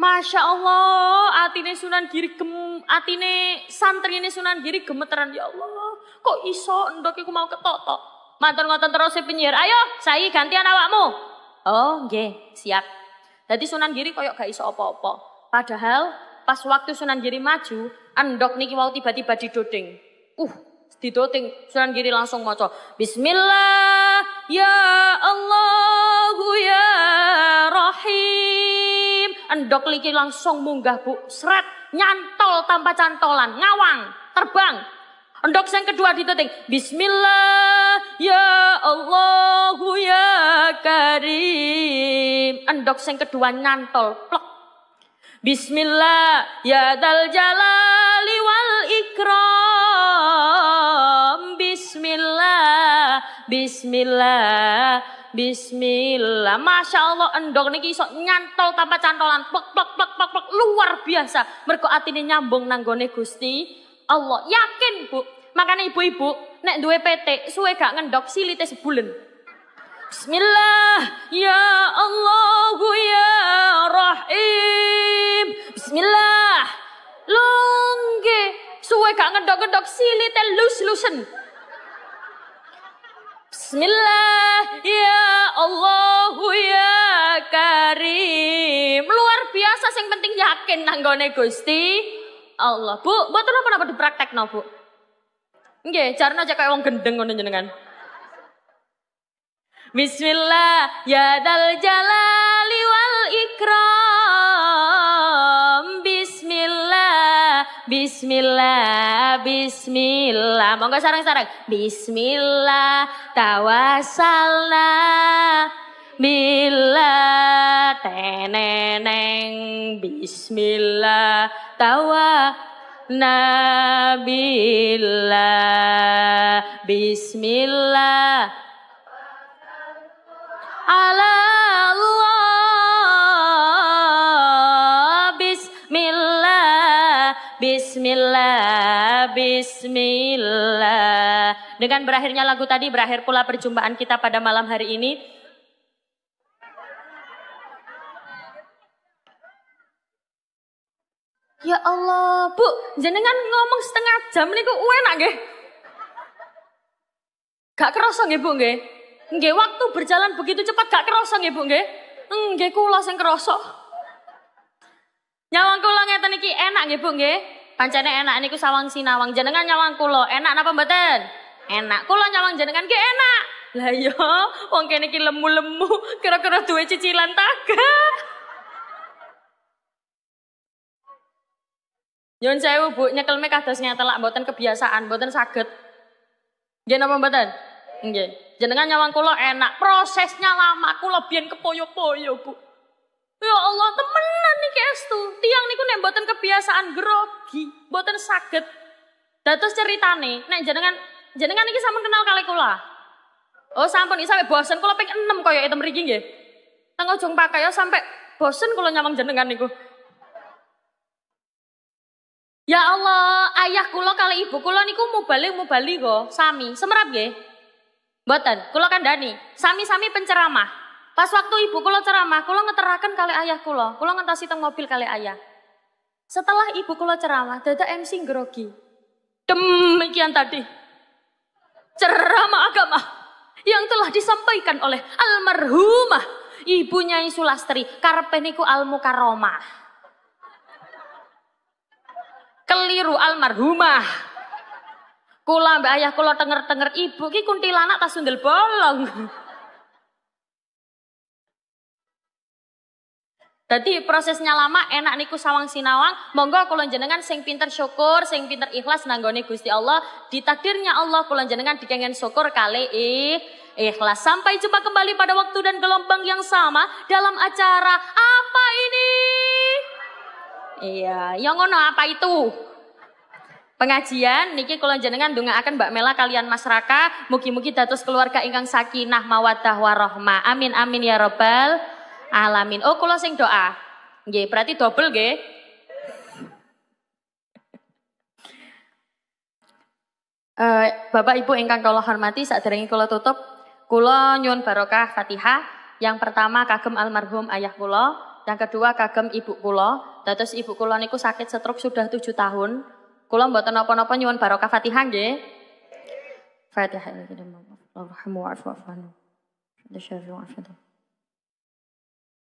Masya Allah, atine Sunan Giri gem, atine santri ini Sunan Giri gemeteran. Ya Allah, kok iso ndak iku mau ketotok. Mantan ngotot terus si e penyiar. Ayo, saya gantian awakmu. Oh, oke, siap. Jadi Sunan Giri koyok gak iso apa-apa. Padahal pas waktu Sunan Giri maju, endok niki mau tiba-tiba didoding. Uh, didoting sunan giri langsung maca bismillah ya Allah ya rahim endok liki langsung munggah bu seret nyantol tanpa cantolan ngawang terbang endok yang kedua didoting. bismillah ya Allah ya karim endok yang kedua nyantol plok bismillah ya dal jalali wal ikram Bismillah, Bismillah. Masya Allah, endok niki sok nyantol tanpa cantolan. Plek, plek, plek, plek, plek. Luar biasa. Mergo atine nyambung nanggone Gusti Allah. Yakin, Bu. Makanya ibu-ibu, nek duwe PT, suwe gak ngendok silite sebulan. Bismillah, ya Allah, ya Rahim. Bismillah. Longge, suwe gak ngendok-ngendok silite lus-lusen. Bismillah ya Allah ya Karim. Luar biasa sing penting yakin nanggone Gusti Allah. Bu, mboten napa napa dipraktekno, Bu. Nggih, jarno aja kayak wong gendeng ngono jenengan. Bismillah ya dal jalali wal ikram. Bismillah, bismillah. Monggo sarang-sarang. Bismillah, tawasalna. bila teneneng. Bismillah, tawa nabila, Bismillah. Ala bismillah. Dengan berakhirnya lagu tadi, berakhir pula perjumpaan kita pada malam hari ini. Ya Allah, Bu, jenengan ngomong setengah jam kok enak gak? Gak kerasa ya Bu gak? Nggih, waktu berjalan begitu cepat gak kerasa ya Bu nggih. Nggih kula sing kerasa. Nyawang kula ngeten iki enak nggih, Bu nggih pancene enak niku sawang sinawang jenengan nyawang kulo enak napa mboten enak kulo nyawang jenengan ki enak lah yo iya, wong kene iki lemu-lemu kira-kira duwe cicilan tagah Nyun sewu Bu, me kados ngetelak mboten kebiasaan, mboten saged. Nggih napa mboten? Nggih. Jenengan nyawang kula enak, prosesnya lama, kula biyen kepoyo-poyo, Bu. Ya Allah, temenan nih niki estu. Tiang niku nek mboten kebiasaan grogi, sakit, saged. Dados ceritane, nek jenengan jenengan niki sampun kenal kali kula. Oh, sampun iki sampe bosen kula ping 6 koyo item mriki nggih. Teng ujung ya sampai bosen kula nyawang jenengan niku. Ya Allah, ayah kula kali ibu kula niku mau mubalik go, sami, semerap nggih. Mboten, kula Dani, sami-sami penceramah. Pas waktu ibu kulo ceramah, kulo ngeterakan kali ayah kulo, kulo ngetasi teng mobil kali ayah. Setelah ibu kulo ceramah, dada MC grogi. Demikian tadi. Ceramah agama yang telah disampaikan oleh almarhumah ibunya Insulastri karpeniku almukaromah. Keliru almarhumah. Kula mbak ayah kula tenger-tenger ibu ki kuntilanak tak sundel bolong. Jadi prosesnya lama, enak niku sawang sinawang. Monggo aku jenengan sing pinter syukur, sing pinter ikhlas nanggone Gusti Allah. di takdirnya Allah kula jenengan dikengen syukur kali ih ikhlas. Sampai jumpa kembali pada waktu dan gelombang yang sama dalam acara apa ini? Iya, yang ngono apa itu? Pengajian niki kula jenengan akan Mbak Mela kalian masyarakat, mugi-mugi dados keluarga ingkang sakinah mawaddah warahmah. Amin amin ya robbal alamin. Oh, kula sing doa. Nggih, berarti double nggih. Uh, *laughs* Bapak Ibu ingkang kula hormati, saderengipun kula tutup, kula nyuwun barokah Fatihah. Yang pertama kagem almarhum ayah kula, yang kedua kagem ibu kula. Dados ibu kula niku sakit stroke sudah tujuh tahun. Kula mboten napa-napa nyuwun barokah Fatihah nggih. Fatihah. ini Allahumma wa'fu wa'fu. Dasyafir wa'fu.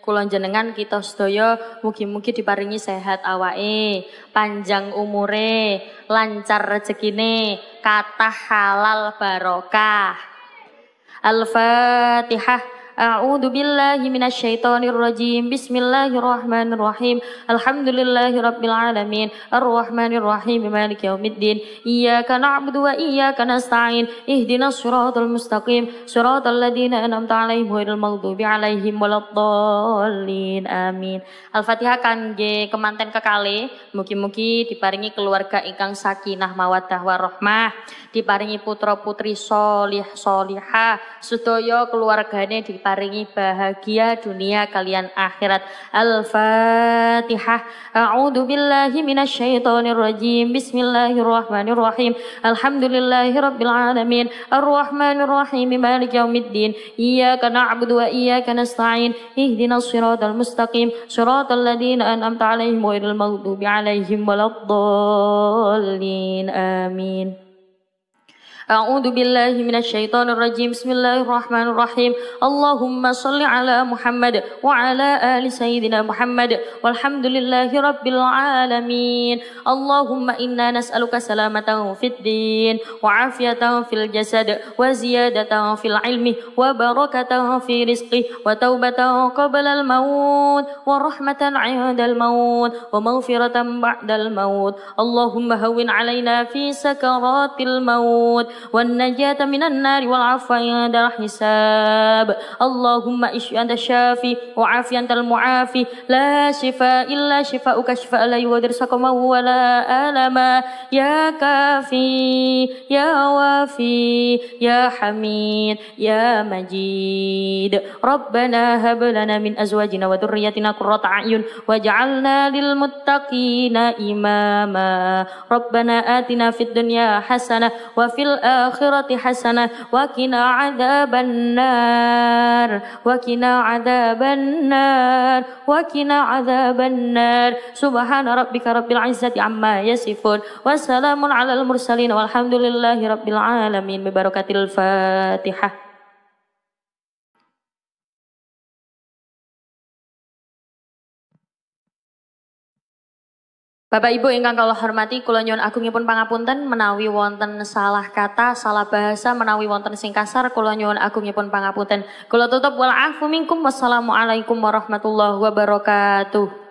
kulon jenengan kita sedaya mugi-mugi diparingi sehat awake, panjang umure, lancar rezekine, kata halal barokah. Al-Fatihah. A'udzu billahi minasyaitonir rajim. Bismillahirrahmanirrahim. Alhamdulillahirabbil alamin. Arrahmanir rahim. Maliki yaumiddin. Iyyaka na'budu wa iyyaka nasta'in. Ihdinash shiratal mustaqim. Shiratal ladzina an'amta 'alaihim ghairil maghdubi 'alaihim waladdallin. Amin. Al-Fatihah kangge kemanten kekali mugi-mugi diparingi keluarga ingkang sakinah mawaddah warahmah diparingi putra putri solih solihah Sutoyo keluargane diparingi bahagia dunia kalian akhirat al-fatihah A'udhu billahi minasyaitonir rajim bismillahirrahmanirrahim alhamdulillahi rabbil alamin arrahmanirrahim rahim malik yaumiddin iyyaka na'budu wa iyyaka nasta'in ihdinas siratal mustaqim siratal ladzina an'amta 'alaihim ghairil maghdubi 'alaihim waladdallin amin أعوذ بالله من الشيطان الرجيم بسم الله الرحمن الرحيم اللهم صل على محمد وعلى آل سيدنا محمد والحمد لله رب العالمين اللهم إنا نسألك سلامة في الدين وعافية في الجسد وزيادة في العلم وبركة في رزقه وتوبة قبل الموت ورحمة عند الموت ومغفرة بعد الموت اللهم هون علينا في سكرات الموت wan najata minan nari wal afwa indal hisab Allahumma isfi anta syafi wa afi antal muafi la shifa illa shifauka shifa la yughadiru saqama wa la alama ya kafi ya wafi ya hamid ya majid Rabbana hab lana min azwajina wa dhurriyyatina qurrata a'yun waj'alna lil muttaqina imama Rabbana atina fid dunya hasanah wa fil الآخرة حسنة وكنا عذاب النار وكنا عذاب النار وكنا عذاب النار سبحان ربك رب العزة عما يصفون وسلام على المرسلين والحمد لله رب العالمين ببركة الفاتحة Bapak Ibu ingkang kalau hormati kula nyuwun agungipun pangapunten menawi wonten salah kata, salah bahasa menawi wonten sing kasar kula nyuwun agungipun pangapunten. Kula tutup wal afu minkum wassalamualaikum warahmatullahi wabarakatuh.